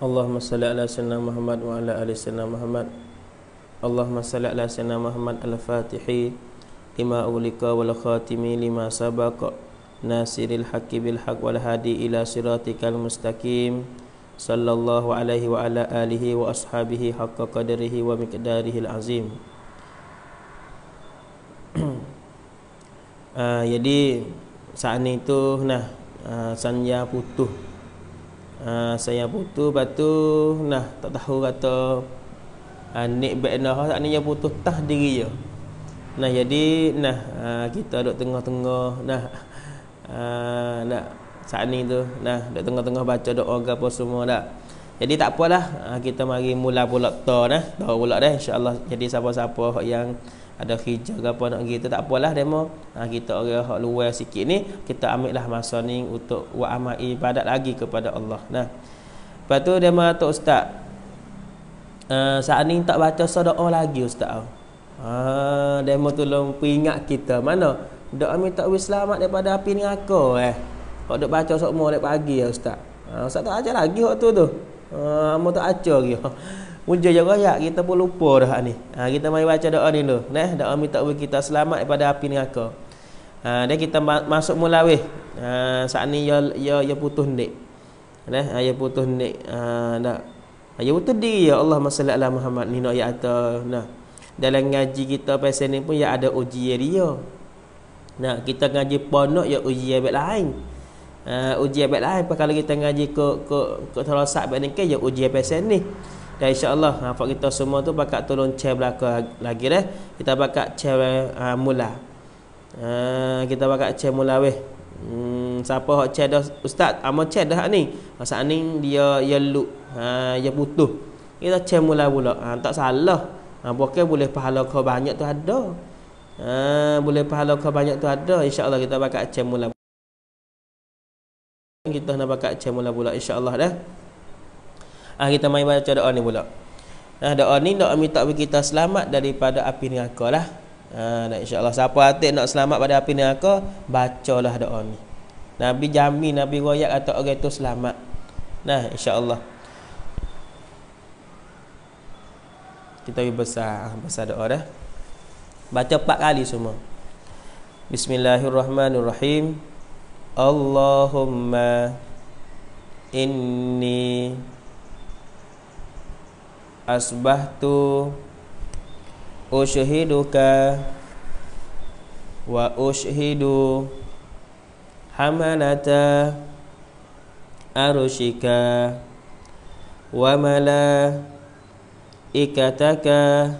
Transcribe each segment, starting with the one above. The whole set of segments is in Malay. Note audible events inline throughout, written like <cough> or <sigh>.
Allahumma salli ala sayyidina Muhammad wa ala ali sayyidina Muhammad. Allahumma salli ala sayyidina Muhammad al-Fatihi lima ulika wal khatimi lima sabaq nasiril haqqi bil haqq wal hadi ila siratikal mustaqim sallallahu alaihi wa ala alihi wa ashabihi haqqa qadrihi wa miqdarihil azim. uh, <clears throat> jadi saat itu nah ah, sanja putuh Ah, saya putus batu nah tak tahu kata uh, nik benda ha ni yang putus tah diri dia nah jadi nah uh, kita duduk tengah-tengah nah uh, nak saat ni tu nah duduk tengah-tengah baca doa apa semua dah jadi tak apalah uh, kita mari mula pula tahu nah tahu pula dah insyaallah jadi siapa-siapa yang ada hijau ke apa nak gitu tak apalah demo ha, kita orang hak luar sikit ni kita ambil lah masa ni untuk buat amal ibadat lagi kepada Allah nah lepas tu demo tu ustaz uh, saat ni tak baca doa lagi ustaz ah ha, demo tolong peringat kita mana doa ni tak wis selamat daripada api neraka eh Kau dok baca sok mo pagi ya ustaz ha, ustaz tak ajar lagi waktu tu ah uh, mo tak ajar lagi Hujur yang rakyat kita pun lupa dah ni ha, Kita mari baca doa ni dulu neh Doa minta kita selamat daripada api ni aku ha, Dan kita ma masuk mula ha, Saat ni ya, ya, ya putus ni nah, Ya ha, putus ni ha, Ya putus diri ya Allah masalah Allah Muhammad ni nak ya atas nah. Dalam ngaji kita pasal ni pun ya ada uji ya dia nah, Kita ngaji ponok ya uji ya baik lain Uh, ha, ujian baik lain Kalau kita ngaji ke, ke, ke Terosak baik ni kan Ya ujian pasal ni dan insyaallah hafaq kita semua tu bakat tolong share belakang lagi deh kita bakat share uh, ha, mula uh, kita bakat share mula weh hmm, siapa hok share dah ustaz amo share dah ni masa ni dia ya lu ha ya butuh kita share mula pula ha, tak salah ha, bukan boleh pahala kau banyak tu ada ha, boleh pahala kau banyak tu ada insyaallah kita bakat share mula kita nak pakai share mula pula insyaallah dah ah ha, kita mai baca doa ni pula nah ha, doa ni nak minta bagi kita selamat daripada api neraka lah ha, ah, Allah siapa hati nak selamat pada api neraka bacalah doa ni nabi jamin nabi royak atau orang itu selamat nah insya Allah kita besar ah, besar doa dah baca empat kali semua Bismillahirrahmanirrahim Allahumma inni asbahtu ushiduka wa ushidu hamalata arushika wa mala ikataka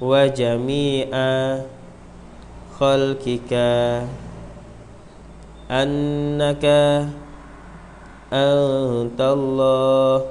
wa jami'a khalkika annaka antallahu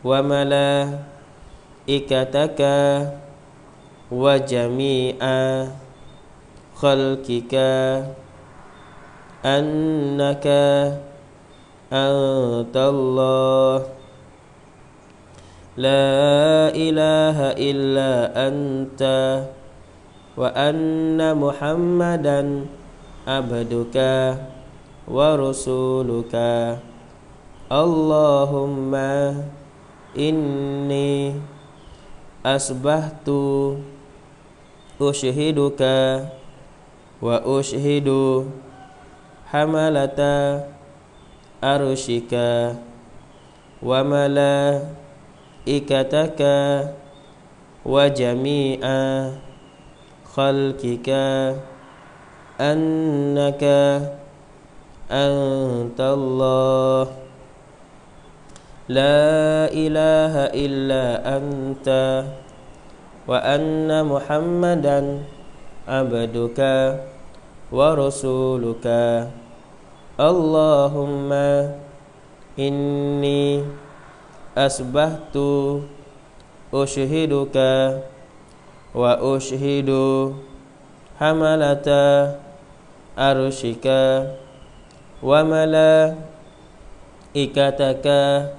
wa mala ikataka wa jami'a khalqika annaka antallah la ilaha illa anta wa anna muhammadan abduka wa rasuluka Allahumma inni asbahtu ushiduka wa ushidu hamalata arushika wa mala ikataka wa jami'a khalkika annaka antallah لا إله إلا أنت وأن محمدا عبدك ورسولك اللهم إني أسبحت أشهدك وأشهد حملة أرشك وملائكتك إكتك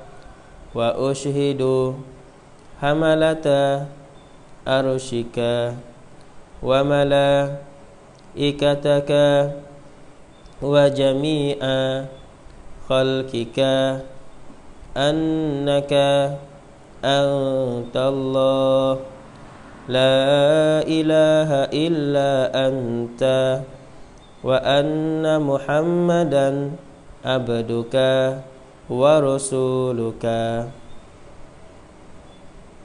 وأشهد حملة أرشك وملائكتك وجميع خلقك أنك أنت الله لا إله إلا أنت وأن محمدا عبدك ورسولُكَ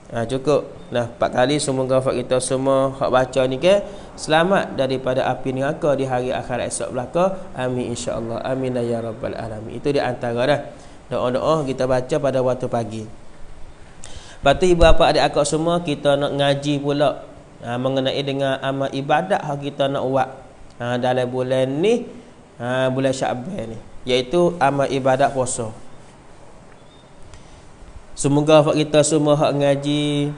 Ha, cukup Nah empat kali semua hak kita semua hak baca ni ke selamat daripada api neraka di hari akhir esok belaka amin insyaallah amin lah, ya rabbal alamin itu di antara dah doa-doa kita baca pada waktu pagi Lepas tu ibu bapa adik akak semua kita nak ngaji pula ha, mengenai dengan amal ibadat hak kita nak buat ha, dalam bulan ni ha, bulan Syaban ni iaitu amal ibadat puasa Semoga kita semua hak ngaji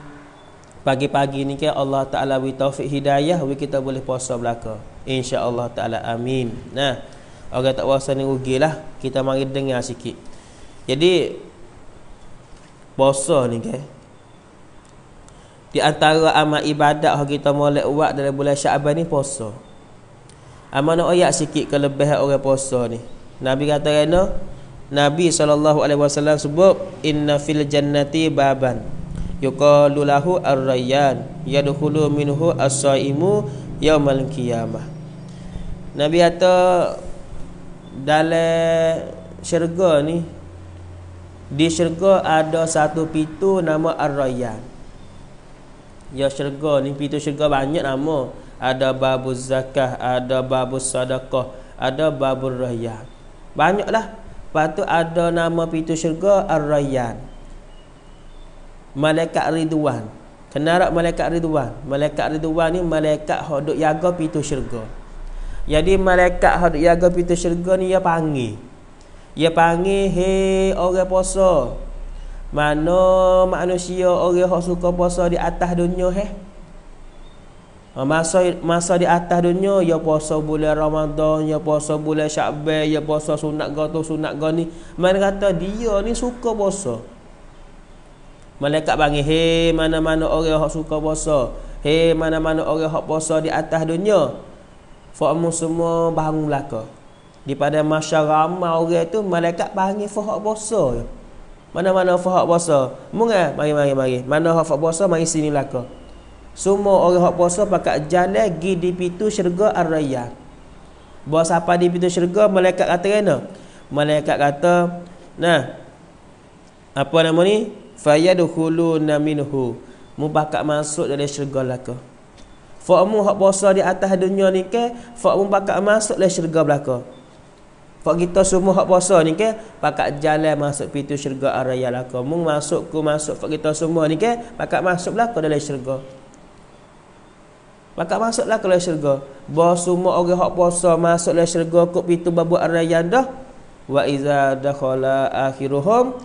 pagi-pagi ni ke Allah Taala bagi taufik hidayah we kita boleh puasa belaka. Insya-Allah Taala amin. Nah. Orang tak puasa ni ugilah kita mari dengar sikit. Jadi puasa ni ke di antara amal ibadat hak kita mulai buat dalam bulan Syaban ni puasa. Amal nak oyak sikit kelebihan orang puasa ni. Nabi kata kena Nabi SAW sebut Inna fil jannati baban Yukalulahu ar-rayyan Yadukulu minhu as-sa'imu Yawmal qiyamah Nabi kata Dalam syurga ni Di syurga ada satu pintu nama ar-rayyan Ya syurga ni pintu syurga banyak nama Ada babu zakah Ada babu sadaqah Ada babu rayyan Banyaklah Lepas tu ada nama pintu syurga Ar-Rayyan. Malaikat Ridwan. Kenara malaikat Ridwan. Malaikat Ridwan ni malaikat hodok jaga pintu syurga. Jadi malaikat hodok jaga pintu syurga ni dia panggil. Dia panggil he orang puasa. Mana manusia orang hok suka puasa di atas dunia heh. Ah, masa masa di atas dunia ya puasa bulan Ramadan, ya puasa bulan Syaban, ya puasa sunat ga tu sunat ga ni. Mana kata dia ni suka puasa. Malaikat panggil, "Hei, mana-mana orang hak suka puasa? Hei, mana-mana orang hak puasa di atas dunia?" Fakmu semua bangun belaka. Di pada masyarakat ramai orang tu malaikat panggil fahak puasa. Mana-mana fahak puasa? Mungai, mari mari mari. Mana fahak puasa mari sini belaka. Semua orang hak puasa pakai jalan gi di pintu syurga Ar-Rayyan. Buat siapa di pintu syurga malaikat kata kena. Malaikat kata nah apa nama ni? Fayadkhuluna minhu. Mu pakat masuk dari syurga belaka. Fakmu hak puasa di atas dunia ni ke, fakmu pakat masuk dari syurga belaka. Fak kita semua hak puasa ni ke, pakat jalan masuk pintu syurga Ar-Rayyan belaka. Mu masuk ku masuk fak kita semua ni ke, pakat masuk belaka dari syurga maka masuklah ke dalam syurga ba semua orang hak puasa masuklah syurga kok pintu babu arayan dah wa iza dakhala akhiruhum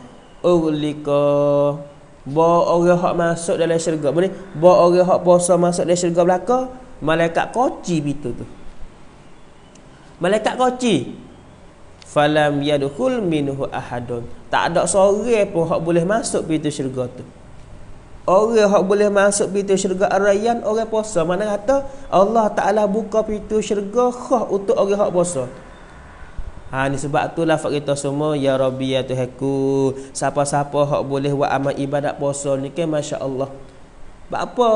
ulika ba orang hak masuk dalam syurga boleh ba orang hak puasa masuk dalam syurga belaka malaikat koci pintu tu malaikat koci falam yadkhul minhu ahadun tak ada seorang pun hak boleh masuk pintu syurga tu Orang yang boleh masuk pintu syurga Ar-Rayyan orang puasa. Mana kata Allah Taala buka pintu syurga khas untuk orang hak puasa. Ha ni sebab itulah fak kita semua ya Rabbi ya Tuhanku. Siapa-siapa hak boleh buat amal ibadat puasa ni ke kan, masya-Allah. Sebab apa?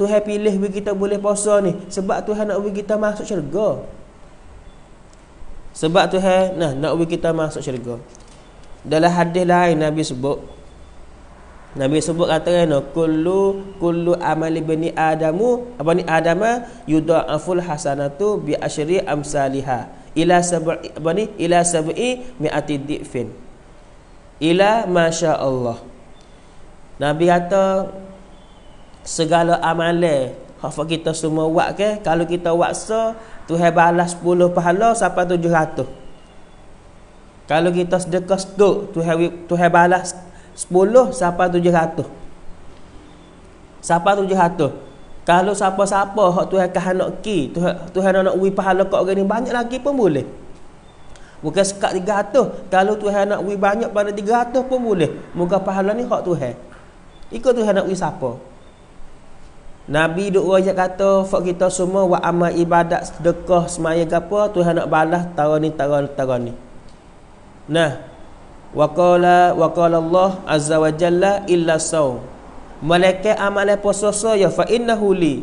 Tuhan pilih bagi kita boleh puasa ni sebab Tuhan nak bagi kita masuk syurga. Sebab Tuhan nah nak bagi kita masuk syurga. Dalam hadis lain Nabi sebut Nabi sebut kata kan kullu kullu amali bani adamu apa ni adama yudaful hasanatu bi asyri amsaliha ila sab'i apa ni ila sab'i mi'ati dhifin ila masyaallah Nabi kata segala amalan kalau kita semua buat ke kalau kita waksa Tuhan balas 10 pahala sampai 700 kalau kita sedekah sedek Tuhan Tuhan balas Sepuluh, siapa tujuh sampai Siapa tujuh 700. Kalau siapa-siapa hak Tuhan kah nak ki, Tuhan Tuhan nak wi pahala kat orang banyak lagi pun boleh. Bukan sekat 300. Kalau Tuhan nak wi banyak pada 300 pun boleh. Muka pahala ni hak Tuhan. Ikut Tuhan nak wi siapa? Nabi duk wajak kata fak kita semua wa amal ibadat sedekah semaya gapo Tuhan nak balas tahun ni tahun tahun ni. Nah, Waqala waqala Allah azza wa jalla illa Saw. Malaikat amal puasa so ya fa innahu li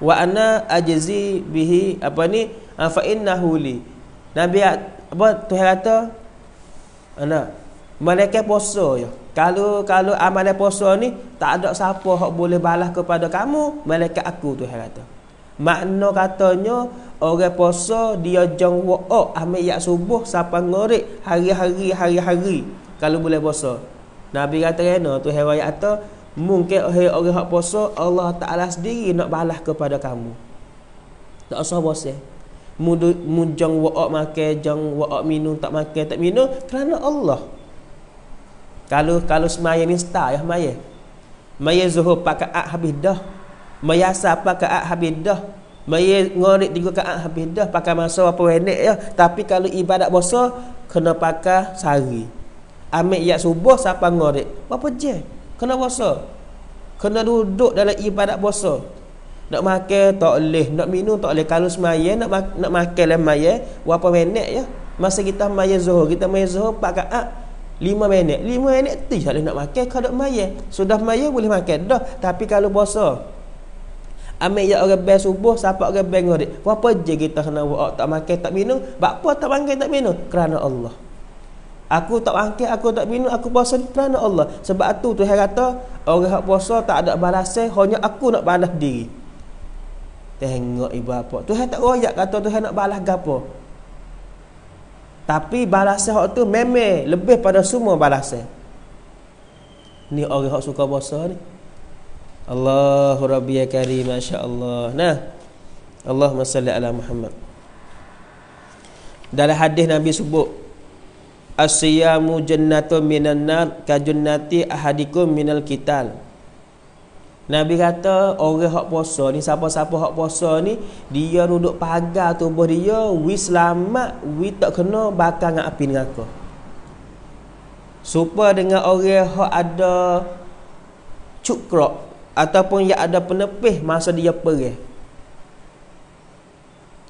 wa ana ajzi bihi apa ni ha, fa innahu li. Nabi apa Tuhan kata ana malaikat puasa ya. Kalau kalau amal puasa ni tak ada siapa hak boleh balas kepada kamu malaikat aku Tuhan kata. Makna katanya orang puasa dia jang wa'ak ambil yak subuh siapa ngorek hari-hari hari-hari kalau boleh puasa Nabi kata kena oh, tu hewan yang kata mungkin hey, orang hak puasa Allah Ta'ala sendiri nak balas kepada kamu tak usah puasa mu jang wa'ak makan jang wa'ak minum tak makan tak minum kerana Allah kalau kalau semaya ni star ya semaya maya zuhur pakai habis dah maya asar pakai habis Maya ngorik tiga kaat habis dah pakai masa apa enak ya. Tapi kalau ibadat bosa kena pakai sari. Ambil ya subuh siapa ngorek, Apa je? Kena bosa. Kena duduk dalam ibadat bosa. Nak makan tak boleh, nak minum tak boleh. Kalau semaya nak ma- nak makan lah maya, apa enak ya. Masa kita maya zuhur, kita maya zuhur pakai kaat lima minit lima minit tu boleh nak makan kalau maya sudah maya boleh makan dah tapi kalau bosa Ambil ya orang bel subuh, siapa orang bel ngorik. Apa je kita kena buat, oh, tak makan, tak minum. Apa tak makan, tak minum? Kerana Allah. Aku tak makan, aku tak minum, aku puasa ni kerana Allah. Sebab tu Tuhan kata, orang yang puasa tak ada balasan, hanya aku nak balas diri. Tengok ibu apa. Tuhan tak royak kata Tuhan nak balas gapo. Tapi balasan orang tu memang lebih pada semua balasan. Ni orang yang suka puasa ni. Allahu Rabbi ya Karim Masya Allah Nah Allahumma salli ala Muhammad Dalam hadis Nabi sebut Asyamu jannatu minan nar Kajunnati ahadikum minal kital Nabi kata orang yang puasa ni siapa-siapa hak puasa ni dia duduk pagar tubuh dia wi selamat wi tak kena bakar dengan api neraka. Supaya dengan orang yang ada cukrok ataupun yang ada penepih masa dia perih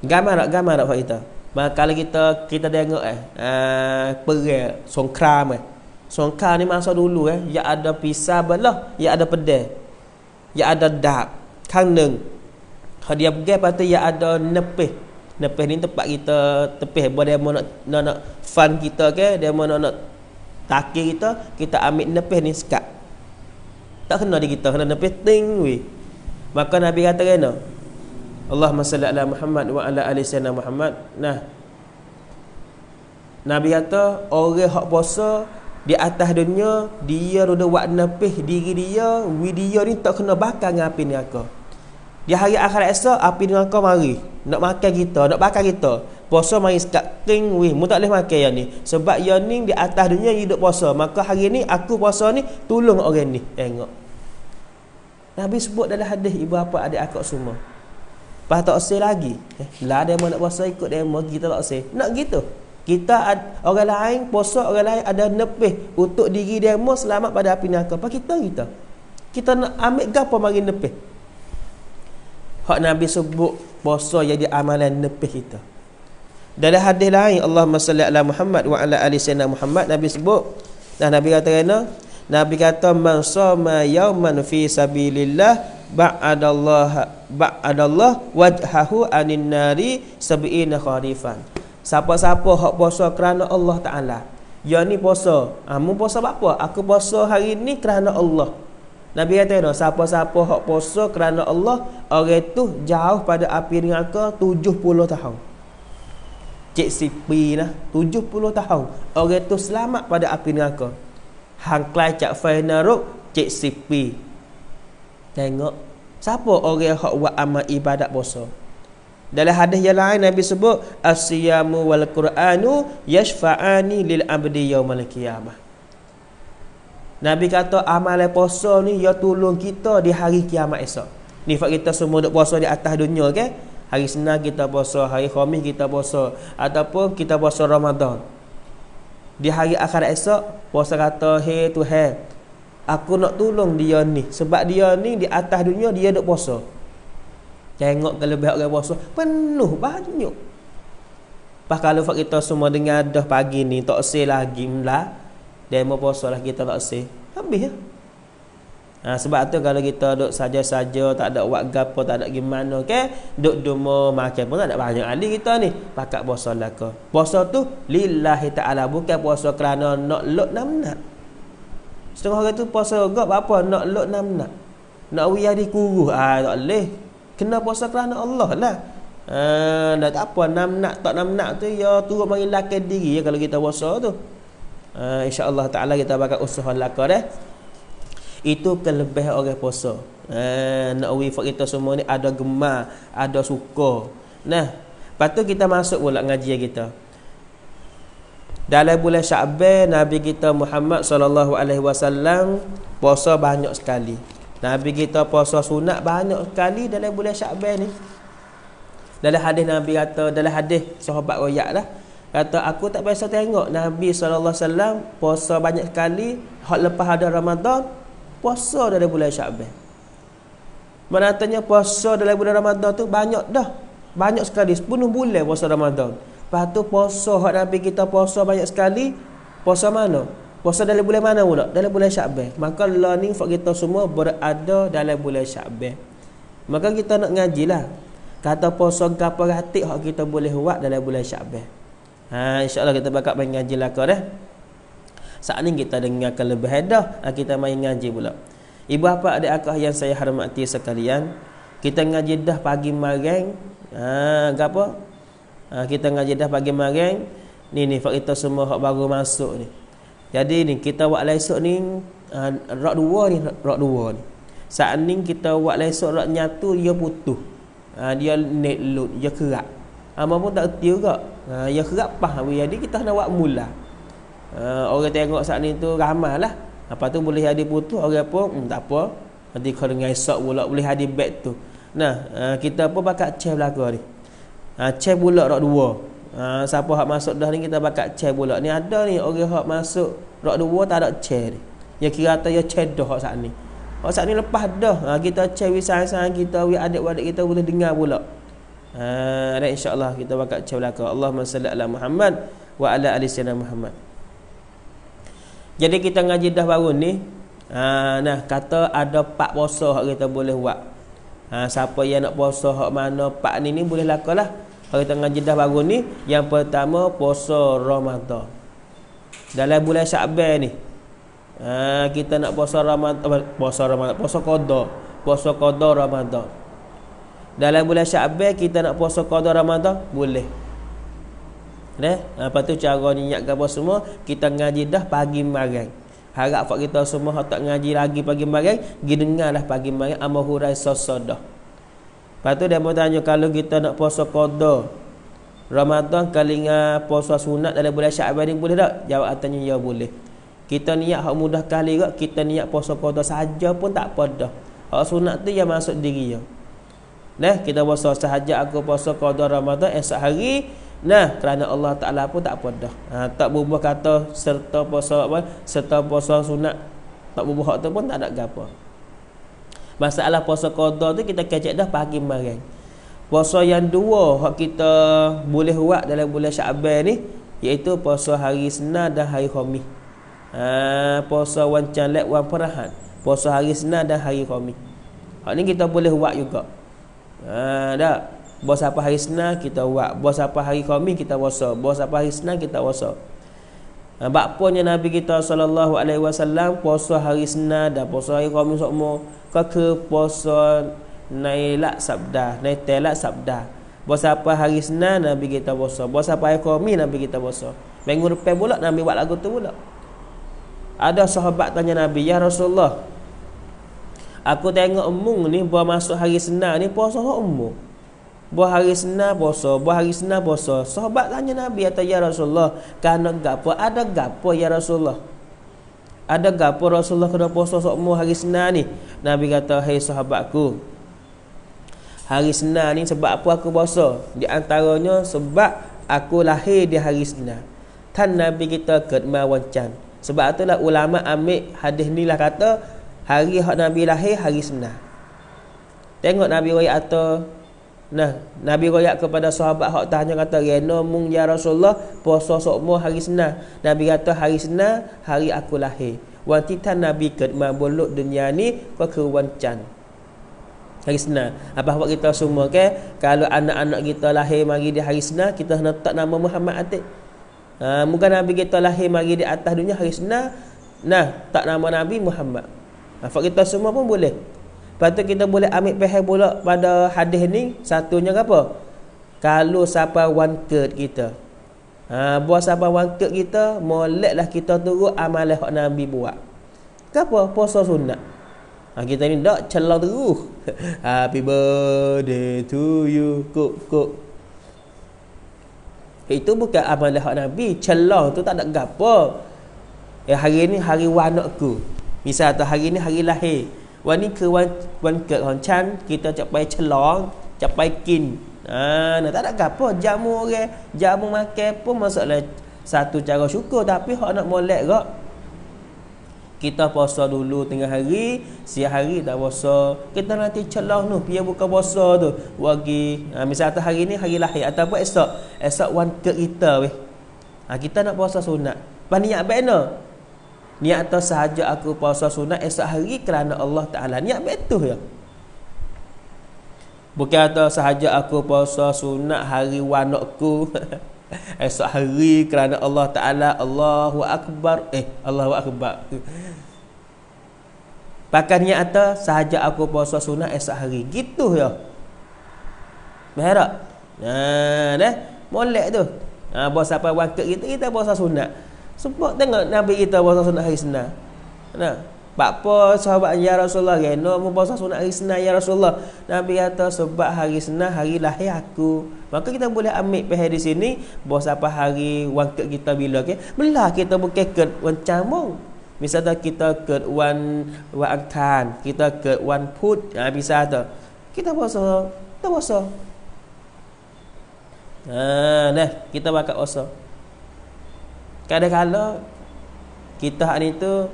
gambar tak gambar tak kita Maka kalau kita kita tengok eh uh, perih songkram eh songkram ni masa dulu eh yang ada pisah belah yang ada pedih yang ada dak. kang neng kalau dia pergi patut yang ada nepih nepih ni tempat kita tepih buat dia nak nak, nak fun kita ke dia nak nak takir kita kita ambil nepih ni sekat tak kena di kita kena penting we maka nabi kata kena Allahumma salli ala Muhammad wa ala ali sayyidina Muhammad nah nabi kata orang hak puasa di atas dunia dia roda wak nepih diri dia we dia ni tak kena bakar dengan api neraka dia hari akhirat esok api neraka mari nak makan kita, nak bakar kita. Puasa mari start ting weh, mu tak boleh makan yang ni. Sebab yang ni di atas dunia hidup puasa. Maka hari ni aku puasa ni tolong orang ni. Tengok. Nabi sebut dalam hadis ibu apa adik akak semua. Pas tak usah lagi. Eh, lah dia nak puasa ikut dia mau kita tak usah. Nak gitu. Kita ad, orang lain puasa orang lain ada nepih untuk diri dia mau selamat pada api neraka. Pas kita kita. Kita nak ambil gapo mari nepih. Hak Nabi sebut puasa jadi amalan nepih kita. Dalam hadis lain Allahumma salli ala Muhammad wa ala ali sayyidina Muhammad Nabi sebut dan Nabi kata kena Nabi kata man sama yauman fi sabilillah ba'adallah ba'adallah wajhahu anin nari sab'ina kharifan. Siapa-siapa hak puasa kerana Allah Taala. Ya ni puasa. Ah mu puasa apa? Aku puasa hari ni kerana Allah. Nabi kata no, siapa-siapa hak puasa kerana Allah, orang tu jauh pada api neraka 70 tahun. Cek sipi lah, 70 tahun orang tu selamat pada api neraka. Hang klai cak fainaruk cek sipi. Tengok siapa orang hak buat amal ibadat puasa. Dalam hadis yang lain Nabi sebut asyamu wal Qur'anu yashfa'ani lil abdi yaumil qiyamah. Nabi kata amalan puasa ni ia ya tolong kita di hari kiamat esok. Ni fak kita semua duk puasa di atas dunia kan? Hari Senin kita puasa, hari Khamis kita puasa ataupun kita puasa Ramadan. Di hari akhir esok puasa kata he tu he. Aku nak tolong dia ni sebab dia ni di atas dunia dia duk puasa. Tengok kelebih orang puasa penuh banyak. Pas kalau fak kita semua dengar dah pagi ni tak sel lagi lah demo puasa lah kita tak sah. Habis ya. Ha, sebab tu kalau kita duduk saja-saja tak ada buat gapo tak ada gimana okay duduk demo macam pun tak ada banyak ahli kita ni pakak puasa lah ke. Puasa tu lillahi taala bukan puasa kerana nak lut namnak. Setengah orang tu puasa gap apa nak lut namnak. Nak wiyah di kuruh ah tak leh. Kena puasa kerana Allah lah. Ah, dah tak apa namnak tak namnak tu ya turut mari lakan diri ya, kalau kita puasa tu uh, insyaallah taala kita bakal usahakan laka deh itu kelebih orang puasa eh, nak wifak kita semua ni ada gemar ada suka nah lepas kita masuk pula ngaji kita dalam bulan Syaban Nabi kita Muhammad sallallahu alaihi wasallam puasa banyak sekali. Nabi kita puasa sunat banyak sekali dalam bulan Syaban ni. Dalam hadis Nabi kata, dalam hadis sahabat royak lah. Kata aku tak biasa tengok Nabi SAW puasa banyak sekali Hak lepas ada Ramadan Puasa dari bulan syakbah. Mana tanya puasa dari bulan Ramadan tu banyak dah Banyak sekali, 10 bulan puasa Ramadan Lepas tu puasa hak Nabi kita puasa banyak sekali Puasa mana? Puasa dalam bulan mana pula? Dalam bulan syakbah. Maka learning for kita semua berada dalam bulan syakbah. Maka kita nak ngajilah Kata puasa kapal ratik hak kita boleh buat dalam bulan syakbah. Ha insya-Allah kita bakal main ngaji laka dah. Saat ni kita dengar kelebihan dah, ha, kita main ngaji pula. Ibu apa adik akak yang saya hormati sekalian, kita ngaji dah pagi mareng. Ha gapo? Ha, kita ngaji dah pagi mareng. Ni ni fakta semua hak baru masuk ni. Jadi ni kita buat lah esok ni uh, ha, rak dua ni rak dua ni. Saat ni kita buat lah esok rak nyatu dia putus. Uh, ha, dia net load, dia kerak. Apa pun tak erti juga ha, ah, Yang kerapah Jadi lah. kita nak buat mula ha, Orang tengok saat ni tu ramah lah Lepas tu boleh ada putus orang pun hmm, Tak apa Nanti kalau dengan esok pula boleh ada back tu Nah ha, Kita pun bakat chef belakang ni ha, Chef pula rak dua ha, Siapa hak masuk dah ni kita bakat chef pula Ni ada ni orang hak masuk rak dua tak ada chef ni Yang kira kata yang chef dah saat ni Oh, saat ni lepas dah. Ha, kita cek wisai-wisai kita, wisai adik-adik kita boleh dengar pula. Ha, ah, dan insya-Allah kita bakat cakap belaka. Allahumma salli ala Muhammad wa ala ali sayyidina Muhammad. Jadi kita ngaji dah baru ni. Ha, nah kata ada pak puasa hak kita boleh buat. Ha, siapa yang nak puasa hak mana pak ni ni boleh lakalah. Kalau kita ngaji dah baru ni yang pertama puasa Ramadan. Dalam bulan Syaban ni. Ha, kita nak puasa Ramadan puasa Ramadan puasa qada puasa qada Ramadan. Dalam bulan Syabat kita nak puasa qada Ramadan boleh. Neh, ha, apa tu cara niatkan apa semua? Kita ngaji dah pagi malam. Harap fak kita semua tak ngaji lagi pagi malam, gi dengarlah pagi malam amal hurai sosodah. Lepas dia mau tanya kalau kita nak puasa qada Ramadan kalinga puasa sunat dalam bulan Syaban ni boleh tak? Jawab atanya ya boleh. Kita niat hak mudah kali kita niat puasa qada saja pun tak apa dah. Hak sunat tu yang masuk diri Ya. Nah, kita puasa sahaja aku puasa qada Ramadan esok hari. Nah, kerana Allah Taala pun tak apa dah. Ha, tak berubah kata serta puasa apa serta puasa sunat tak berubah tu pun tak ada gapo. Masalah puasa qada tu kita kecek dah pagi malam. Puasa yang dua hak kita boleh buat dalam bulan Syaban ni iaitu puasa hari Senin dan hari Khamis. Ha, puasa wan calek wan perahan. Puasa hari Senin dan hari Khamis. Hak ni kita boleh buat juga. Ha, tak bos apa hari senang kita buat bos apa hari khamis kita puasa bos apa hari senang kita puasa ha, bak punya nabi kita sallallahu alaihi wasallam puasa hari senang dan puasa hari khamis sokmo ka ke puasa nailak sabda tela sabda Bos apa hari senang nabi kita puasa bos apa hari khamis nabi kita puasa minggu depan pula nabi buat lagu tu pula ada sahabat tanya nabi ya rasulullah Aku tengok emung ni buah masuk hari senar ni puasa hok emung. Buah hari senar puasa, buah hari senar puasa. Sahabat tanya Nabi kata ya Rasulullah, kan gapo ada gapo ya Rasulullah? Ada gapo Rasulullah kena puasa sok emung hari senar ni? Nabi kata, "Hai hey, sahabatku, hari senar ni sebab apa aku puasa? Di antaranya sebab aku lahir di hari senar." Tan Nabi kita kat mawancan. Sebab itulah ulama ambil hadis ni lah kata hari hak Nabi lahir hari senang. Tengok Nabi royak atau nah, Nabi royak kepada sahabat hak tanya kata reno mung ya Rasulullah puasa sokmo hari senang. Nabi kata hari senang hari aku lahir. Wantitan Nabi ke mabuluk dunia ni kau ke wancan. Hari senang. Apa buat kita semua ke? Okay? Kalau anak-anak kita lahir mari di hari senang kita nak tak nama Muhammad Atik. Ha, ah, muka Nabi kita lahir mari di atas dunia hari senang. Nah, tak nama Nabi Muhammad. Ha, kita semua pun boleh. Lepas kita boleh ambil pihak pula pada hadis ni. Satunya apa? Kalau siapa one third kita. Ha, buat siapa one third kita. Moleklah kita tunggu amalah yang Nabi buat. Kenapa? Puasa sunat. Ha, kita ni tak celah tunggu. <laughs> Happy birthday to you. Kuk, kuk. Itu bukan amalah yang Nabi. Celah tu tak ada gapa. Eh, hari ni hari wanakku. Misal atau hari ni hari lahir. Wan ni ke wan wan ke hon chan kita cak pai celong, cak pai kin. Ah, nah, tak ada apa jamu orang, jamu makan pun masalah satu cara syukur tapi hok nak molek gak. Kita puasa dulu tengah hari, siang hari tak puasa. Kita nanti celong tu, pia buka puasa tu. Wagi, ah, ha, misal atau hari ni hari lahir ataupun esok, esok wan ke kita weh. Ah, kita nak puasa sunat. Paniak benar. Niat atau sahaja aku puasa sunat esok hari kerana Allah Ta'ala. Niat betul ya. Bukan atau sahaja aku puasa sunat hari wanakku. <laughs> esok hari kerana Allah Ta'ala. Allahu Akbar. Eh, Allahu Akbar. Pakai niat atau sahaja aku puasa sunat esok hari. Gitu ya. Berharap. Nah, nah. Molek tu. Ha, ah, buat sampai wakil kita, kita puasa sunat. Sebab tengok Nabi kita puasa sunat hari senar. Nah, bakpo sahabat ya Rasulullah geno puasa sunat hari senar ya Rasulullah. Nabi kata sebab hari senar hari lahir aku. Maka kita boleh ambil pihak di sini bos apa hari waktu kita bila okey. Belah kita buka ke wancamong. Misalnya kita ke wan waktan, kita ke wan put, ya ha, bisa tu. Kita puasa, kita puasa. Ha, nah, kita bakal puasa kadang-kadang kita hari tu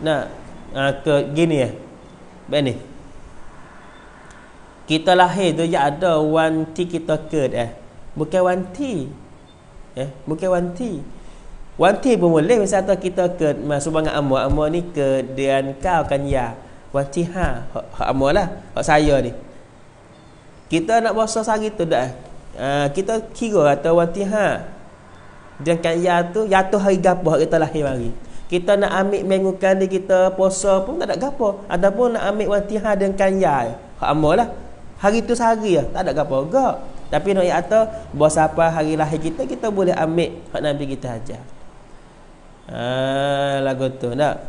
nak uh, ke gini ya. Baik ni. Kita lahir tu ya ada wanti kita ke eh. Bukan wanti. Eh, bukan wanti. Wanti pun boleh misalnya kita ke subang amo amo ni ke dan kau kan ya. Wanti ha hak amo lah. Hak saya ni. Kita nak bahasa sehari tu dah. Uh, kita kira atau wanti ha dengan ya tu Ya tu hari gapa kita lahir hari Kita nak ambil minggu diri kita Puasa pun tak ada gapa Ataupun nak ambil watiha dengan ya Hak amalah Hari tu sehari ya Tak ada gapa juga Tapi nak ya tu Buat siapa hari lahir kita Kita boleh ambil Hak Nabi kita aja. Ah, ha, lagu tu nak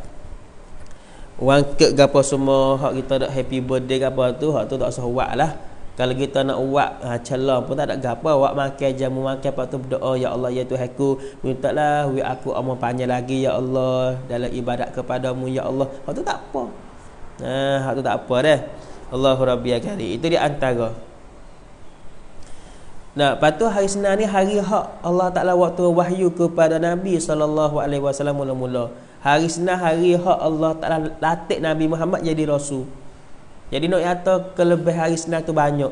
Wangkut gapa semua Hak kita nak happy birthday gapa tu Hak tu tak usah buat lah kalau kita nak uat ha, celah pun tak ada gapa uat makan jamu makan lepas tu berdoa ya Allah ya Tuhan ku minta lah wi aku umur panjang lagi ya Allah dalam ibadat kepadamu ya Allah hak tu tak apa ha hak tu tak apa deh Allahu rabbi akari itu di antara Nah, patu hari Senin ni hari hak Allah Taala waktu wahyu kepada Nabi sallallahu alaihi wasallam mula-mula. Hari Senin hari hak Allah Taala latih Nabi Muhammad jadi rasul. Jadi nak kata kelebih hari senar tu banyak.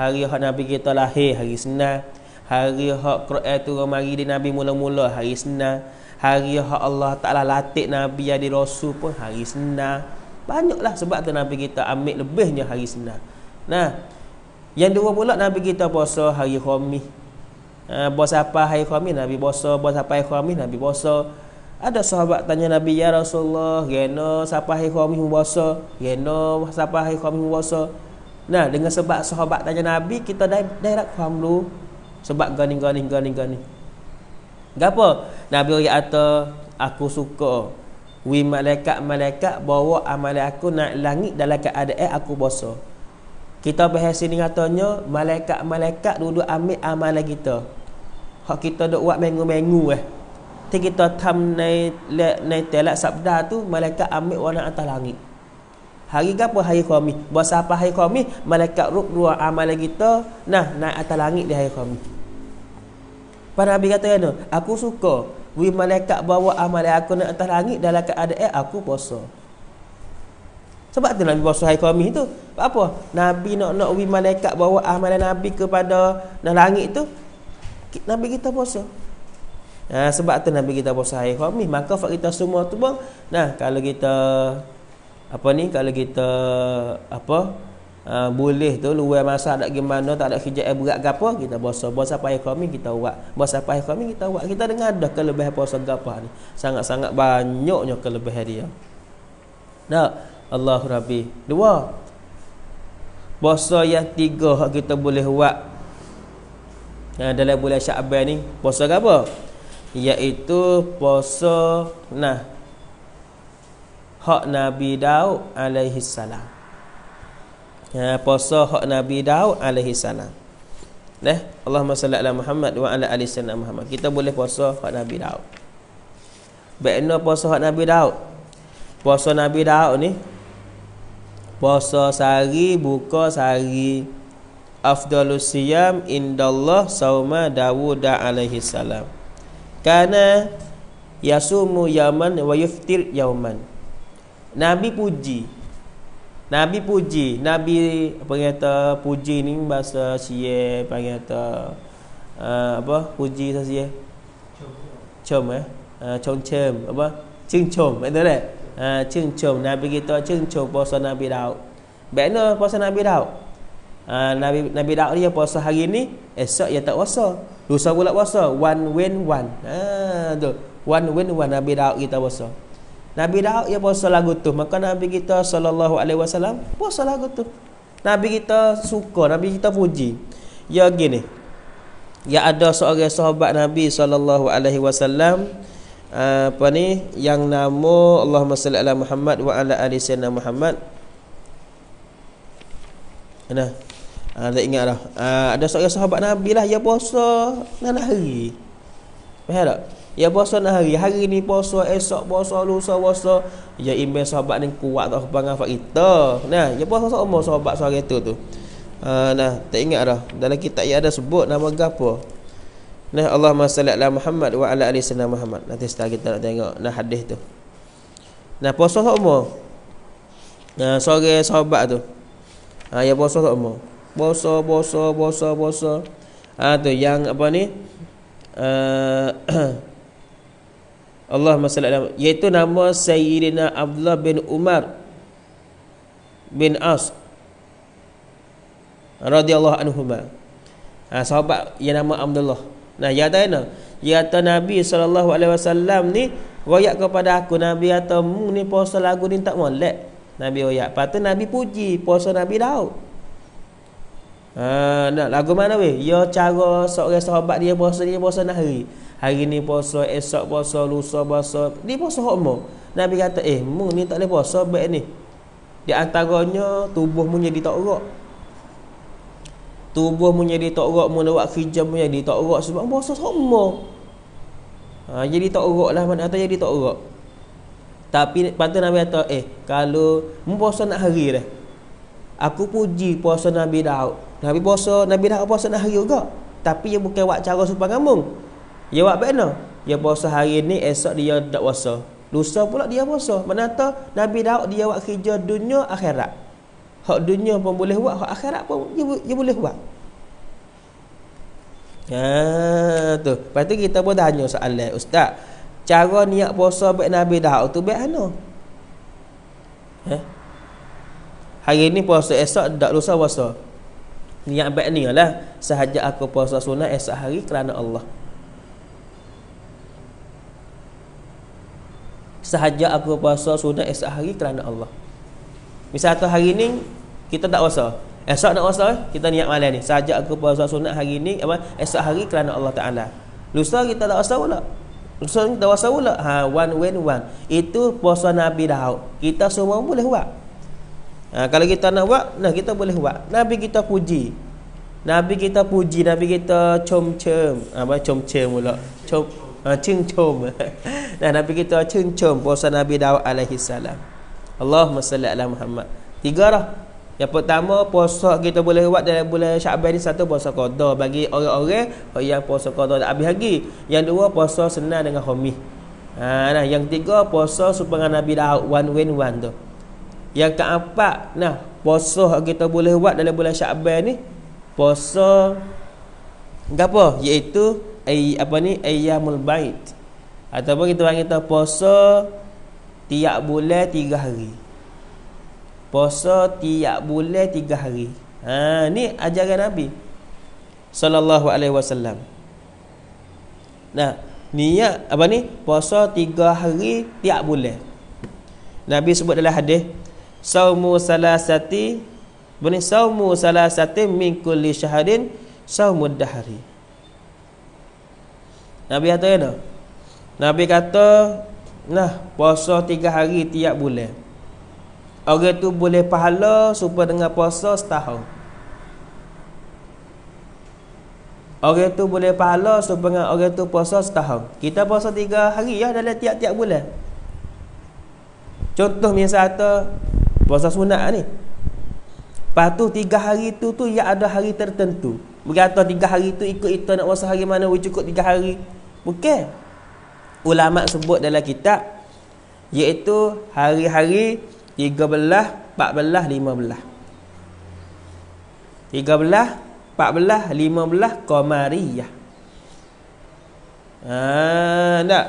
Hari hak Nabi kita lahir hari senar. Hari hak Quran tu mari di Nabi mula-mula hari senar. Hari hak Allah Ta'ala latih Nabi jadi Rasul pun hari senar. Banyaklah sebab tu Nabi kita ambil lebihnya hari senar. Nah, yang dua pula Nabi kita puasa hari khamih. Ah, bos apa hari khamih Nabi puasa, bos apa hari khamih Nabi puasa. Ada sahabat tanya Nabi Ya Rasulullah Gena siapa hari kami puasa Gena siapa hari kami puasa Nah dengan sebab sahabat tanya Nabi Kita dah dah nak lu Sebab gani gani gani gani Gapa Nabi Ya Atta Aku suka Wi malaikat malaikat bawa amal aku naik langit dalam keadaan aku puasa kita bahas sini katanya malaikat-malaikat duduk ambil amalan kita. Hak kita duk buat mengu-mengu eh. Tapi kita tham naik nai telak sabda tu malaikat ambil warna atas langit. Hari gapo hari khamis? Buat apa hari kami? Malaikat rub dua amal kita nah naik atas langit di hari khamis. Para nabi kata kan, aku suka bui malaikat bawa amal aku naik atas langit dalam keadaan eh, aku puasa. Sebab tu Nabi puasa hari kami tu. apa? Nabi nak nak bui malaikat bawa amal nabi kepada nah langit tu. Nabi kita puasa. Ha, sebab tu Nabi kita pun sahih khamis. Maka fak kita semua tu bang. nah kalau kita apa ni kalau kita apa ha, boleh tu luar masa tak gimana tak ada kerja eh, berat ke kita puasa puasa pai khamis kita buat puasa pai khamis kita buat kita dengar dah kelebihan puasa gapah ni sangat-sangat banyaknya kelebihan dia. Nah, Allah Rabbi. Dua. Puasa yang tiga kita boleh buat. Ha, dalam bulan Syaban ni puasa apa? iaitu puasa nah hak Nabi Daud alaihi salam. Ya puasa hak Nabi Daud alaihi salam. Neh, Allahumma salli Allah Muhammad wa ala ali sayyidina Muhammad. Kita boleh puasa hak Nabi Daud. Bagaimana puasa hak Nabi Daud? Puasa Nabi Daud ni puasa sari buka sari. afdalus siyam indallah sauma Dawud alaihi salam. Karena yasumu yaman wa yuftir yauman nabi puji nabi puji nabi apa puji ni bahasa sie apa uh, apa puji bahasa sie chom eh uh, ah, chom chom apa ching chom betul tak ah ching chom nabi kita ching chom puasa nabi dau Bagaimana puasa Nabi Daud? Ha, Nabi Nabi Daud dia puasa hari ni, esok dia tak puasa. Lusa pula puasa. One win one. Ha ah, tu. One win one Nabi Daud kita puasa. Nabi Daud dia puasa lagu tu. Maka Nabi kita sallallahu alaihi wasallam puasa lagu tu. Nabi kita suka, Nabi kita puji. Ya gini. Ya ada seorang sahabat Nabi sallallahu alaihi wasallam ah, apa ni yang nama Allahumma salli ala Muhammad wa ala ali sayyidina Muhammad. Nah, Ha, tak ingat dah. Ha, ada seorang sahabat Nabi lah. Ya puasa enam hari. Faham tak? Ya puasa enam hari. Hari ni puasa, esok puasa, lusa puasa. Ya imbang sahabat ni kuat tak kebangan fakta. Nah, ya puasa sama sahabat suara itu tu. Ha, nah, tak ingat dah. Dalam kitab yang ada sebut nama gapo. Nah, Allah salli ala Muhammad wa ala ali sayyidina Muhammad. Nanti setelah kita nak tengok nah hadis tu. Nah, puasa sama. Nah, sore sahabat tu. Ha, ya puasa sama. Bosa bosa bosa bosa ha, Ah tu yang apa ni uh, Allah masalah Iaitu nama Sayyidina Abdullah bin Umar Bin As radhiyallahu anhumah ha, Sahabat yang nama Abdullah Nah, ya tanya, ya kata Nabi saw ni royak kepada aku Nabi atau ni puasa lagu ni tak molek. Nabi royak. Patu Nabi puji puasa Nabi Daud. Ah, nak lagu mana weh? Ya cara seorang sahabat dia puasa dia puasa nah hari. Hari ni puasa, esok puasa, lusa puasa. Dia puasa hok mo. Nabi kata, "Eh, mu ni tak boleh puasa baik ni." Di antaranya tubuh mu jadi tak rok. Tubuh mu jadi tak rok, mu nak buat kerja mu jadi tak rok sebab puasa hok mo. Ha, jadi tak rok lah mana kata jadi tak rok. Tapi patut Nabi kata, "Eh, kalau mu puasa nak hari dah." Aku puji puasa Nabi Daud Nabi puasa, Nabi dah puasa nak hari juga. Tapi dia bukan buat cara supang kampung. Dia buat benda. Dia puasa hari ni, esok dia tak puasa. Lusa pula dia puasa. Mana tahu Nabi dah dia buat kerja dunia akhirat. Hak dunia pun boleh buat, hak akhirat pun dia, dia boleh buat. Ha tu. Lepas tu kita pun tanya soalan, ustaz. Cara niat puasa baik Nabi Daud tu baik mana? Eh? Ha? Hari ni puasa esok tak lusa puasa niat baik ni lah sahaja aku puasa sunnah esok hari kerana Allah sahaja aku puasa sunnah esok hari kerana Allah misal satu hari ni kita tak puasa esok nak puasa kita niat malam ni sahaja aku puasa sunnah hari ni apa esok hari kerana Allah Taala lusa kita tak puasa pula lusa kita tak puasa pula ha one when one itu puasa Nabi Daud kita semua boleh buat Ha, kalau kita nak buat, nah kita boleh buat. Nabi kita puji. Nabi kita puji, Nabi kita cem-cem. Ha, apa ha, cem-cem pula? Cem ha, cem-cem. nah Nabi kita cem-cem puasa Nabi Daud alaihi salam. Allahumma salli ala Muhammad. Tiga lah. Yang pertama puasa kita boleh buat dalam bulan Syaban ni satu puasa qada bagi orang-orang yang puasa qada tak habis lagi. Yang dua puasa senang dengan homi. Ha, nah yang tiga puasa supaya Nabi Daud one win one tu. Yang keempat nah puasa kita boleh buat dalam bulan Syaban ni puasa apa iaitu ay, apa ni ayyamul bait ataupun kita panggil tu puasa tiap bulan tiga hari. Puasa tiap bulan tiga hari. Ha ni ajaran Nabi sallallahu alaihi wasallam. Nah, niat apa ni? Puasa tiga hari tiap bulan. Nabi sebut dalam hadis saumu salasati bani saumu salasati min syahadin, syahrin saumu dahri Nabi kata ya Nabi kata nah puasa tiga hari tiap bulan orang tu boleh pahala supaya dengan puasa setahun Orang tu boleh pahala supaya dengan orang tu puasa setahun Kita puasa tiga hari ya dalam tiap-tiap bulan Contoh misalnya puasa sunat ni lepas tu tiga hari tu tu ya ada hari tertentu beratau tiga hari tu ikut itu nak puasa hari mana cukup tiga hari bukan ulama' sebut dalam kitab iaitu hari-hari tiga Tiga belah, belah, belah. belah, empat lima empat belah, lima belah Qomariyah Ah, ha, tak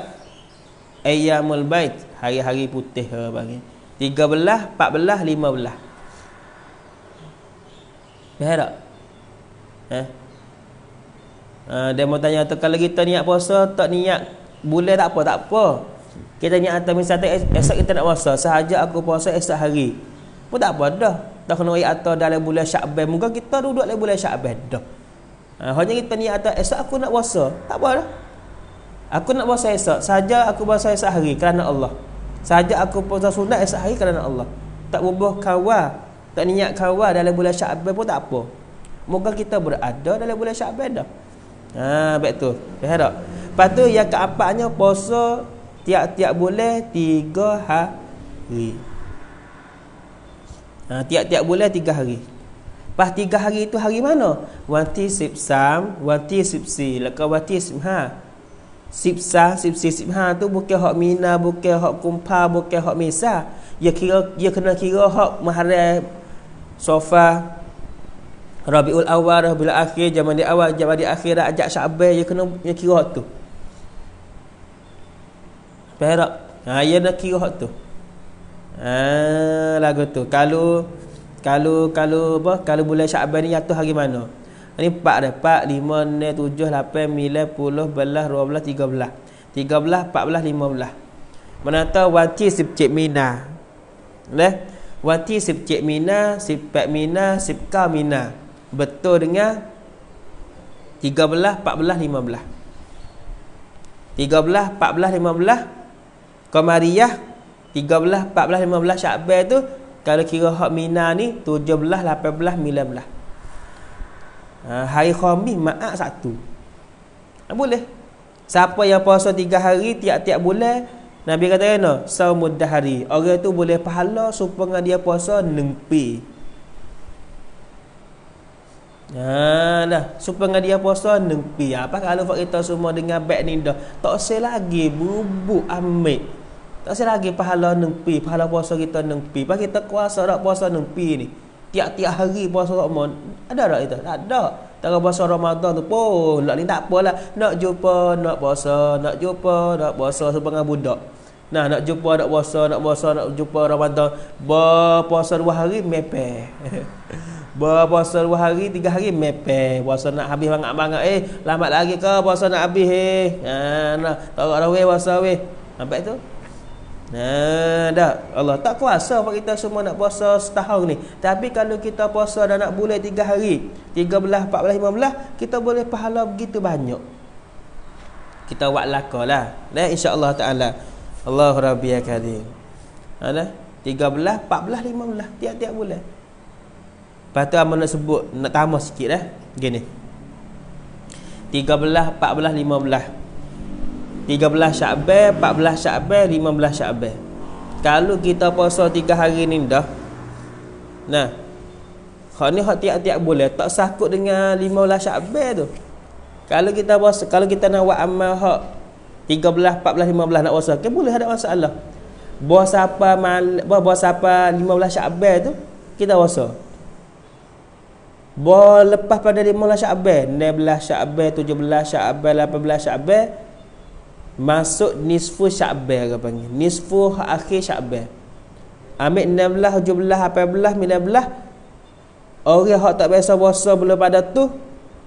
Ayyamul Bait Hari-hari putih ke bagaimana Tiga belah, empat belah, lima belah Faham tak? Eh? Uh, dia mau tanya tu Kalau kita niat puasa Tak niat Boleh tak apa Tak apa Kita niat atas misalnya Esok kita nak puasa Sahaja aku puasa esok hari Pun tak apa dah Tak kena ayat atas Dalam bulan syakban Muka kita duduk dalam bulan syakban Dah uh, Hanya kita niat atas Esok aku nak puasa Tak apa dah Aku nak puasa esok Sahaja aku puasa esok hari Kerana Allah Sahaja aku puasa sunat esok hari kerana Allah. Tak berubah kawal, tak niat kawal dalam bulan Syaban pun tak apa. Moga kita berada dalam bulan Syaban dah. Ha, baik tu. Faham tak? Lepas tu yang keempatnya puasa tiap-tiap boleh tiga hari. Ha, tiap-tiap boleh tiga hari. Lepas tiga hari tu hari mana? Wati sipsam, wati sipsi, leka wati simha. Ha. Sipsa, sipsi, sipha tu bukan hak mina, bukan hak kumpa, bukan hak misa. Ya kira, ya kena kira hak mahari sofa. Rabiul awal, Rabiul akhir, zaman di awal, zaman di akhir, ajak syabai, ya kena ya kira hak tu. Perak. Ha, ya nak kira hak tu. Ha, lagu tu. Kalau, kalau, kalau apa? Kalau bulan syabai ni, jatuh hari mana? Ini 4 dah 4, 5, 6, 7, 8, 9, 10, 11, 12, 13 13, 14, 15 Menata wati sepcik mina Leh? Wati sepcik mina Sepak mina Sepka mina Betul dengan 13, 14, 15 13, 14, 15 Komariah 13, 14, 15 Syakbel tu Kalau kira hak mina ni 17, 18, 19 Ah, hari khamis ma'at satu ah, boleh siapa yang puasa tiga hari tiap-tiap bulan Nabi kata kena saumud dahari orang tu boleh pahala supaya dia puasa nengpi Ha ah, dah supaya dia puasa nengpi apa kalau fak kita semua dengan baik ni dah tak usah lagi bubuk ambil tak usah lagi pahala nengpi pahala puasa kita nengpi pak kita kuasa dak puasa nengpi ni tiap-tiap hari puasa Ramadan ada tak itu? tak ada dalam puasa Ramadan tu pun nak ni tak apalah nak jumpa nak puasa nak jumpa nak puasa sepanjang budak nah nak jumpa nak puasa nak puasa nak jumpa Ramadan berpuasa dua hari mepeh <laughs> berpuasa dua hari tiga hari mepe puasa nak habis bangat-bangat eh lambat lagi ke puasa nak habis eh nah, tak ada weh puasa weh sampai itu Nah, dah Allah tak kuasa buat kita semua nak puasa setahun ni. Tapi kalau kita puasa dan nak boleh tiga hari, tiga belah, empat belah, lima belah, kita boleh pahala begitu banyak. Kita buat lakalah. Dan insya-Allah taala. Allahu rabbi akadim. Alah, belah, lima belah, tiap-tiap boleh. Lepas tu Amal nak sebut, nak tambah sikit lah. Gini. belah, lima belah. 13 Syakbel, 14 Syakbel, 15 Syakbel. Kalau kita puasa 3 hari ni dah. Nah. Hak ni hak tiap-tiap boleh, tak sakut dengan 15 Syakbel tu. Kalau kita puasa, kalau kita nak buat amal hak 13, 14, 15 nak puasa, kan boleh ada masalah. Puasa apa mal, puasa apa 15 Syakbel tu kita puasa. Buat lepas pada 15 Syakbel, 16 Syakbel, 17 Syakbel, 18 Syakbel, masuk nisfu Syaban ke panggil nisfu akhir Syaban ambil 16 17 18 19 orang yang tak biasa puasa belum pada tu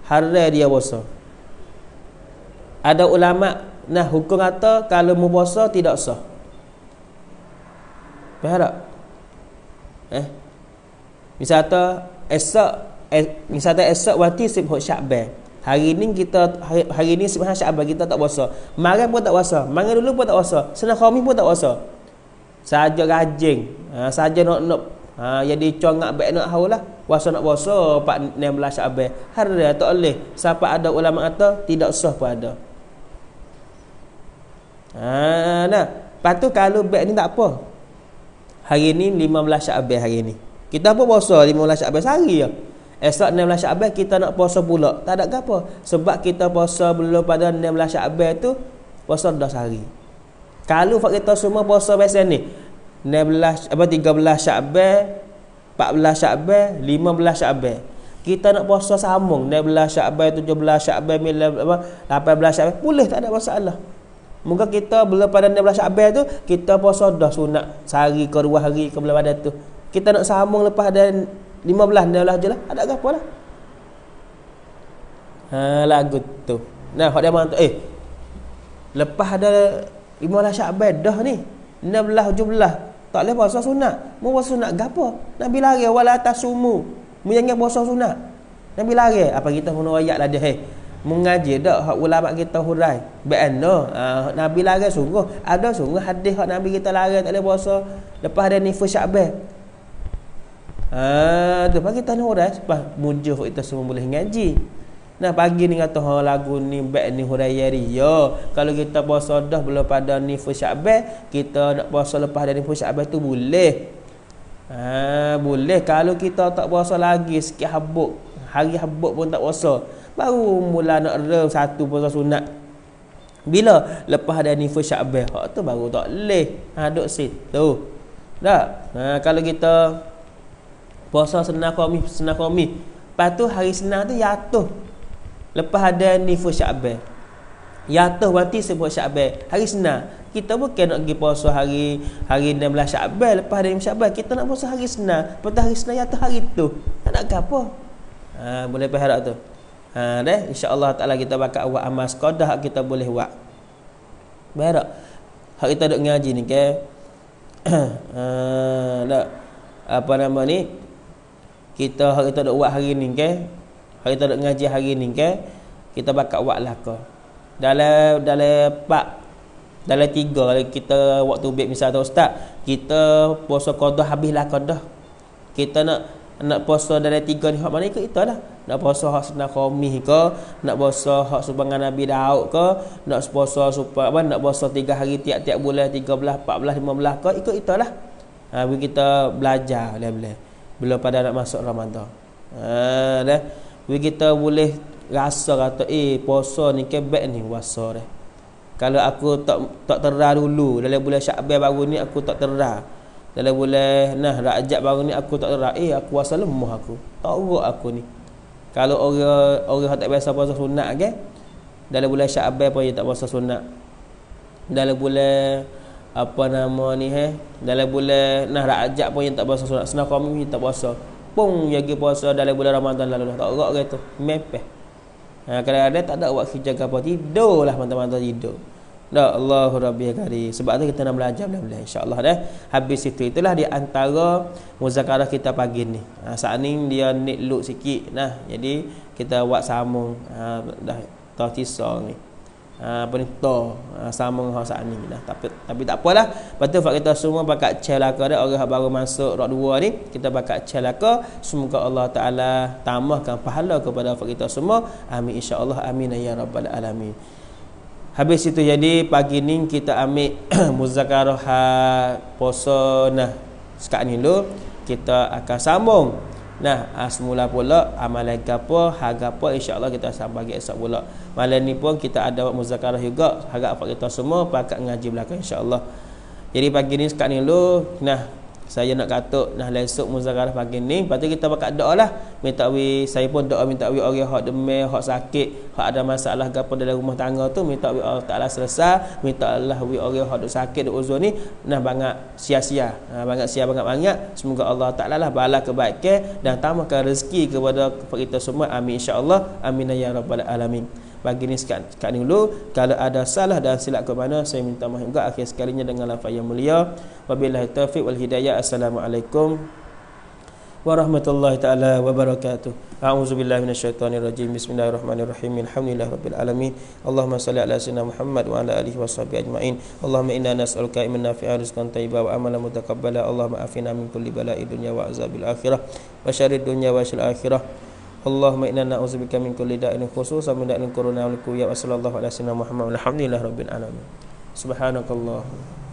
hari dia puasa ada ulama nah hukum kata kalau mu puasa tidak sah faham tak eh misalnya esok eh, misal esok waktu sibuk Syaban Hari ni kita hari, hari ni sebenarnya Syaban kita tak puasa. Marah pun tak puasa, mangan dulu pun tak puasa, senang khamis pun tak puasa. Saja rajin. Ha saja nak nak ha jadi congak baik nak haulah. Puasa nak puasa Pak 16 Syaban. Hari tak boleh. Siapa ada ulama kata tidak sah pun ada. Ha nah. Patu kalau baik ni tak apa. Hari ni 15 Syaban hari ni. Kita pun puasa 15 Syaban sehari je. Ya? Esok 16 Syaban kita nak puasa pula. Tak ada apa. Sebab kita puasa belum pada 16 Syaban tu puasa dah sehari. Kalau fak kita semua puasa biasa ni 16 apa 13 Syaban, 14 Syaban, 15 Syaban. Kita nak puasa sambung 16 Syaban, 17 Syaban, 18 Syaban. Boleh tak ada masalah. Moga kita belum pada 16 Syaban tu kita puasa dah sunat sehari ke dua hari ke belum pada tu. Kita nak sambung lepas dan lima belah, dia lah jelah. Ada apa lah? Ha lagu tu. Nah, kalau dia mang eh. Lepas ada lima 15 Syaban dah ni. 16 belah, Tak leh puasa sunat. Mau puasa sunat gapo? Nabi lari wala tasumu. Menyangka puasa sunat. Nabi lari. Apa kita guna ayat lah dia hey. Mengaji dak hak ulama kita hurai. Bekno. Kan? Uh, ha, Nabi lari sungguh. Ada sungguh hadis hak Nabi kita lari tak leh puasa. Lepas ada ni Syaban. Ah, pagi tanya orang sebab munjuh kita semua boleh ngaji. Nah, pagi ni kata ha lagu ni baik ni hurayari. Ya, kalau kita puasa dah belum pada ni fu Syaban, kita nak puasa lepas dari fu Syaban tu boleh. Ah, boleh kalau kita tak puasa lagi sikit habuk. Hari habuk pun tak puasa. Baru mula nak rem satu puasa sunat. Bila lepas dari ni fu Syaban, hak tu baru tak leh. Ha ah, duk situ. Dah. Nah, kalau kita puasa senang kami senang kami lepas tu hari senang tu jatuh lepas ada ni fu syaban jatuh berarti sebut syaban hari senang kita bukan nak pergi puasa hari hari 16 syaban lepas hari syaban kita nak puasa hari senang lepas hari senang jatuh hari tu tak nak apa ha, boleh berharap tu ha, deh Allah taala kita bakal buat amal sekodah kita boleh buat berharap hak kita duk ngaji ni ke Uh, <coughs> apa nama ni kita hari tak buat hari ni ke hari tak ngaji hari ni ke kita bakal buat lah ke dalam dalam pak, dalam tiga, kali lah kita waktu bib misal tu ustaz kita puasa qada habis lah qada kita nak nak puasa dalam tiga ni hak mana ikut itulah nak puasa hak sunnah khamis ke nak puasa hak subangan nabi daud ke nak puasa supaya apa nak puasa tiga hari tiap-tiap bulan 13 14 15 ke ikut lah. ha kita belajar boleh-boleh belum pada nak masuk Ramadan. Ha dah. kita boleh rasa kata eh puasa ni kebek ni puasa dah. Kalau aku tak tak terah dulu dalam bulan Syakban baru ni aku tak terah. Dalam bulan nah Rajab baru ni aku tak terah. Eh aku puasa lemah aku. Tak urut aku ni. Kalau orang orang tak biasa puasa sunat kan. Okay? Dalam bulan Syakban pun dia tak puasa sunat. Dalam bulan apa nama ni eh dalam bulan nah rajab pun yang tak puasa sunat senang kami pun tak puasa pun jaga puasa dalam bulan Ramadan lalu dah tak gerak gitu mepeh ha kadang-kadang tak ada buat kerja apa tidurlah mantap-mantap tidur dah Allahu rabbil kari sebab tu kita nak belajar belah belajar insyaallah dah habis itu itulah di antara muzakarah kita pagi ni ha saat ni dia nik look sikit nah jadi kita buat sambung ha dah tahu ni Ah, apa ni to ah, sama dengan hak ni dah tapi tapi tak apalah patut fak kita semua bakat celaka dah orang yang baru masuk rak 2 ni kita bakat celaka semoga Allah taala tambahkan pahala kepada fak kita semua amin insyaallah amin ya rabbal alamin habis itu jadi pagi ni kita ambil <clears throat> muzakarah posona ha, nah sekak ni dulu kita akan sambung Nah, ah, semula pula amalan gapo, harga apa insya-Allah kita sampai esok pula. Malam ni pun kita ada buat muzakarah juga. Harga apa kita semua pakat ngaji belakang insya-Allah. Jadi pagi ni sekat ni dulu. Nah, saya nak kata nah lesok muzakarah pagi ni lepas tu kita bakat doa lah minta we saya pun doa minta we orang hak demam hak sakit hak ada masalah gapo dalam rumah tangga tu minta we Allah Taala selesai minta Allah we orang hak sakit dok uzur ni nah banyak sia-sia nah, banyak sia banyak banyak semoga Allah Taala lah balas kebaikan dan tambahkan rezeki kepada kita semua amin insyaallah amin ya rabbal alamin bagi ni sekat, sekat ni dulu kalau ada salah dan silap ke mana saya minta maaf juga akhir sekalinya dengan lafaz yang mulia wabillahi taufik wal hidayah assalamualaikum warahmatullahi taala wabarakatuh A'udzu billahi minasyaitonir rajim. Bismillahirrahmanirrahim. Alhamdulillahirabbil alamin. Allahumma salli ala sayyidina Muhammad wa ala alihi washabbihi ajmain. Allahumma inna nas'aluka ilman nafi'an rizqan thayyiban wa amalan mutaqabbala. Allahumma afina min kulli bala'i dunya wa azabil akhirah wa syarrid dunya wa syarrid akhirah. Allahumma inna na'udzubika min kulli da'in khusus min da'in corona wa liku ya sallallahu alaihi wa muhammadun Muhammad alhamdulillah rabbil alamin subhanakallah